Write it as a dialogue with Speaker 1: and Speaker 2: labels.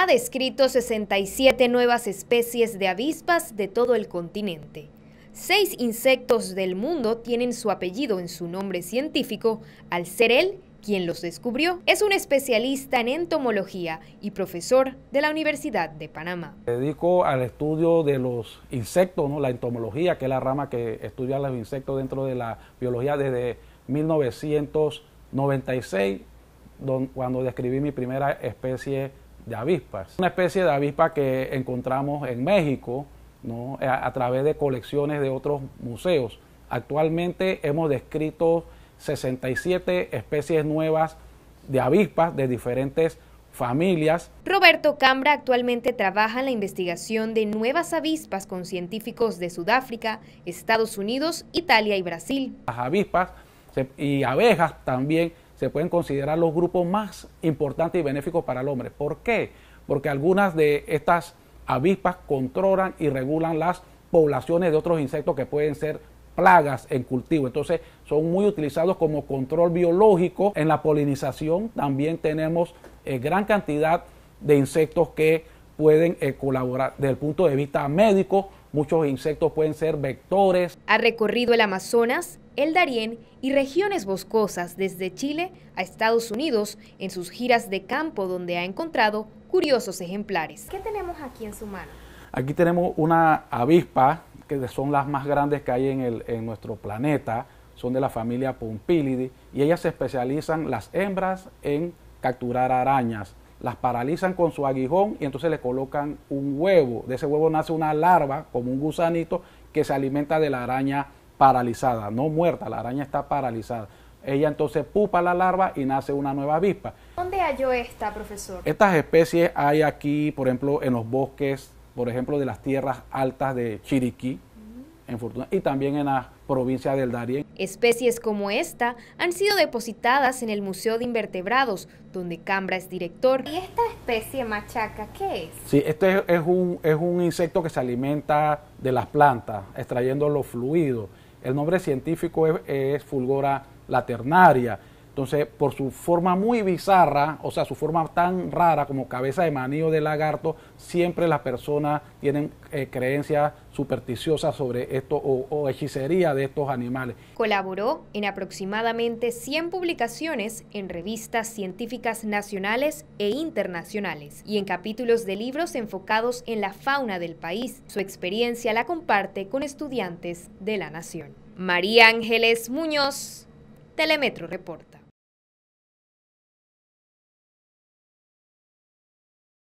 Speaker 1: ha descrito 67 nuevas especies de avispas de todo el continente. Seis insectos del mundo tienen su apellido en su nombre científico al ser él quien los descubrió. Es un especialista en entomología y profesor de la Universidad de Panamá.
Speaker 2: Me dedico al estudio de los insectos, la entomología, que es la rama que estudia los insectos dentro de la biología desde 1996, cuando describí mi primera especie de avispas. Una especie de avispa que encontramos en México ¿no? Eh, a, través de colecciones de otros museos. Actualmente hemos descrito 67 especies nuevas de avispas de diferentes familias.
Speaker 1: Roberto Cambra actualmente trabaja en la investigación de nuevas avispas con científicos de Sudáfrica, Estados Unidos, Italia y Brasil.
Speaker 2: Las avispas y abejas también se pueden considerar los grupos más importantes y benéficos para el hombre. ¿Por qué? Porque algunas de estas avispas controlan y regulan las poblaciones de otros insectos que pueden ser plagas en cultivo. Entonces son muy utilizados como control biológico. En la polinización también tenemos eh, gran cantidad de insectos que pueden eh, colaborar desde el punto de vista médico. Muchos insectos pueden ser vectores.
Speaker 1: Ha recorrido el Amazonas el Darién y regiones boscosas desde Chile a Estados Unidos en sus giras de campo donde ha encontrado curiosos ejemplares. ¿Qué tenemos aquí en su mano?
Speaker 2: Aquí tenemos una avispa, que son las más grandes que hay en, nuestro planeta, son de la familia Pompilidi, y ellas se especializan las hembras en capturar arañas. Las paralizan con su aguijón y entonces le colocan un huevo. De ese huevo nace una larva, como un gusanito, que se alimenta de la araña paralizada, no muerta, la araña está paralizada. Ella entonces pupa la larva y nace una nueva avispa.
Speaker 1: ¿Dónde halló esta, profesor?
Speaker 2: Estas especies hay aquí, por ejemplo, en los bosques, por ejemplo, de las tierras altas de Chiriquí, en Fortuna, y también en la provincia del Darién.
Speaker 1: Especies como esta han sido depositadas en el Museo de Invertebrados, donde Cambra es director. ¿Y esta especie machaca qué es?
Speaker 2: Sí, este es un, es un insecto que se alimenta de las plantas, extrayendo los fluidos. El nombre científico es, Fulgora laternaria entonces, por su forma muy bizarra, o sea, su forma tan rara como cabeza de maní de lagarto, siempre las personas tienen eh, creencias supersticiosas sobre esto o hechicería de estos animales.
Speaker 1: Colaboró en aproximadamente 100 publicaciones en revistas científicas nacionales e internacionales y en capítulos de libros enfocados en la fauna del país. Su experiencia la comparte con estudiantes de la nación. María Ángeles Muñoz, Telemetro Reporta.